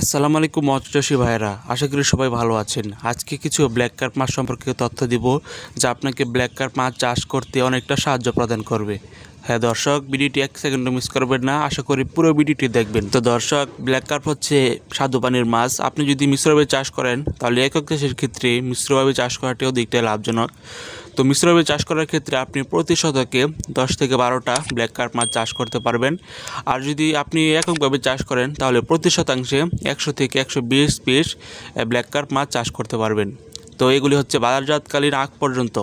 আসসালামু আলাইকুম মৎস্যচাষী ভাইরা আশা করি সবাই ভালো আছেন আজকে কিছু ব্ল্যাক কার্প মাছ সম্পর্কে তথ্য দিব যা আপনাকে ব্ল্যাক কার্প মাছ চাষ করতে অনেকটা সাহায্য প্রদান করবে হ্যাঁ দর্শক ভিডিওটি এক সেকেন্ড মিস করবেন না আশা করি পুরো ভিডিওটি দেখবেন তো দর্শক ব্ল্যাক কার্প হচ্ছে স্বাদু পানির মাছ আপনি যদি মিশ্রভাবে চাষ করেন তাহলে একক চাষের ক্ষেত্রে মিশ্রভাবে চাষ করাটিও দিকটাই লাভজনক তো মিশ্রভাবে চাষ করার ক্ষেত্রে আপনি প্রতি শতকে দশ থেকে বারোটা ব্ল্যাক কার্প মাছ চাষ করতে পারবেন আর যদি আপনি এককভাবে চাষ করেন তাহলে প্রতি শতাংশে একশো থেকে একশো বিশ পিস ব্ল্যাক কার্প মাছ চাষ করতে পারবেন তো এগুলি হচ্ছে বাজারজাতকালীন আগ পর্যন্ত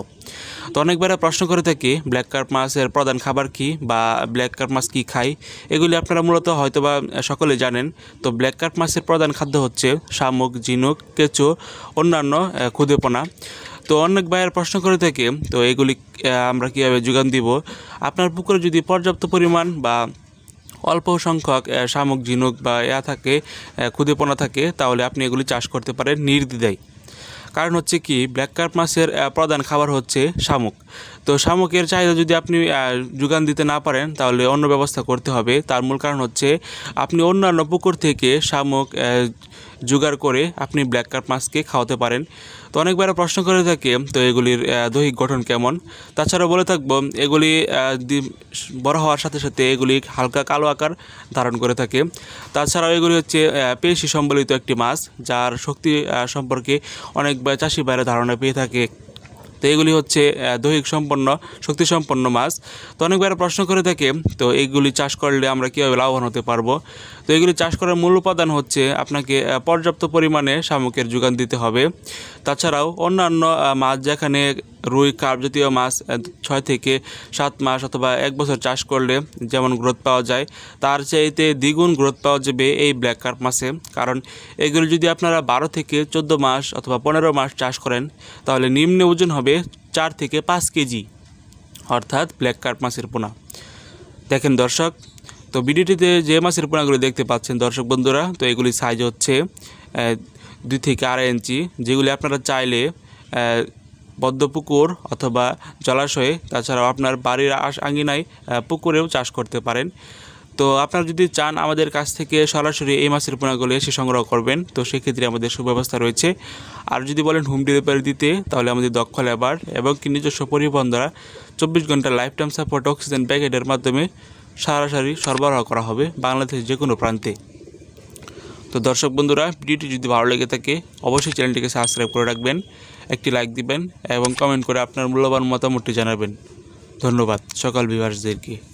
তো অনেকবারে প্রশ্ন করে থাকি ব্ল্যাক কার্প মাছের প্রধান খাবার কি বা ব্ল্যাক কার্প মাছ কী খায় এগুলি আপনারা মূলত হয়তোবা সকলে জানেন তো ব্ল্যাক কার্প মাছের প্রধান খাদ্য হচ্ছে শামুক ঝিনুক কেঁচো অন্যান্য ক্ষুদেপনা তো অনেক ভাইয়ের প্রশ্ন করে থাকে তো এগুলি আমরা কীভাবে যোগান দিব আপনার পুকুরে যদি পর্যাপ্ত পরিমাণ বা অল্প সংখ্যক শামুক ঝিনুক বা ইয়া থাকে ক্ষুদেপনা থাকে তাহলে আপনি এগুলি চাষ করতে পারেন নির্দ্বিধায় কারণ হচ্ছে কি ব্ল্যাক কার্প মাছের প্রধান খাবার হচ্ছে শামুক তো শামুকের চাহিদা যদি আপনি যোগান দিতে না পারেন তাহলে অন্য ব্যবস্থা করতে হবে তার মূল কারণ হচ্ছে আপনি অন্যান্য পুকুর থেকে শামুক জোগাড় করে আপনি ব্ল্যাক কার্প মাছকে খাওয়াতে পারেন তো অনেকবার প্রশ্ন করে থাকে তো এগুলির দৈহিক গঠন কেমন তাছাড়া বলে থাকবো এগুলি বড় হওয়ার সাথে সাথে এগুলি হালকা কালো আকার ধারণ করে থাকে তাছাড়াও এগুলি হচ্ছে পেশি সম্বলিত একটি মাছ যার শক্তি সম্পর্কে অনেক চাষি বাইরে ধারণা পেয়ে থাকে তো এগুলি হচ্ছে দৈহিক সম্পন্ন শক্তি সম্পন্ন মাছ তো অনেকবার প্রশ্ন করে থাকে তো এইগুলি চাষ করলে আমরা কীভাবে লাভবান হতে পারবো তো এগুলি চাষ করার মূল উপাদান হচ্ছে আপনাকে পর্যাপ্ত পরিমাণে শামুকের যোগান দিতে হবে তাছাড়াও অন্যান্য মাছ যেখানে রুই কার্প জাতীয় মাছ ছয় থেকে সাত মাস অথবা এক বছর চাষ করলে যেমন গ্রোথ পাওয়া যায় তার চাইতে দ্বিগুণ গ্রোথ পাওয়া যাবে এই ব্ল্যাক কার্প মাছে কারণ এগুলো যদি আপনারা বারো থেকে চোদ্দো মাস অথবা পনেরো মাস চাষ করেন তাহলে নিম্ন ওজন হবে হবে চার থেকে পাঁচ কেজি অর্থাৎ ব্ল্যাক কার্প মাছের পোনা দেখেন দর্শক তো ভিডিওটিতে যে মাছের পোনাগুলি দেখতে পাচ্ছেন দর্শক বন্ধুরা তো এগুলি সাইজ হচ্ছে দুই থেকে আড়াই ইঞ্চি যেগুলি আপনারা চাইলে বদ্ধপুকুর অথবা জলাশয়ে তাছাড়াও আপনার বাড়ির আশ আঙিনায় পুকুরেও চাষ করতে পারেন তো আপনারা যদি চান আমাদের কাছ থেকে সরাসরি এই মাছের পোনাগুলো এসে সংগ্রহ করবেন তো সেক্ষেত্রে আমাদের সুব্যবস্থা রয়েছে আর যদি বলেন হোম ডেলিভারি দিতে তাহলে আমাদের দক্ষ লেবার এবং কি নিজস্ব পরিবহন দ্বারা চব্বিশ ঘন্টা লাইফ টাইম সাপোর্ট অক্সিজেন প্যাকেটের মাধ্যমে সরাসরি সরবরাহ করা হবে বাংলাদেশের যে কোনো প্রান্তে তো দর্শক বন্ধুরা ভিডিওটি যদি ভালো লেগে থাকে অবশ্যই চ্যানেলটিকে সাবস্ক্রাইব করে রাখবেন একটি লাইক দিবেন এবং কমেন্ট করে আপনার মূল্যবান মতামতটি জানাবেন ধন্যবাদ সকাল বিভার্সদেরকে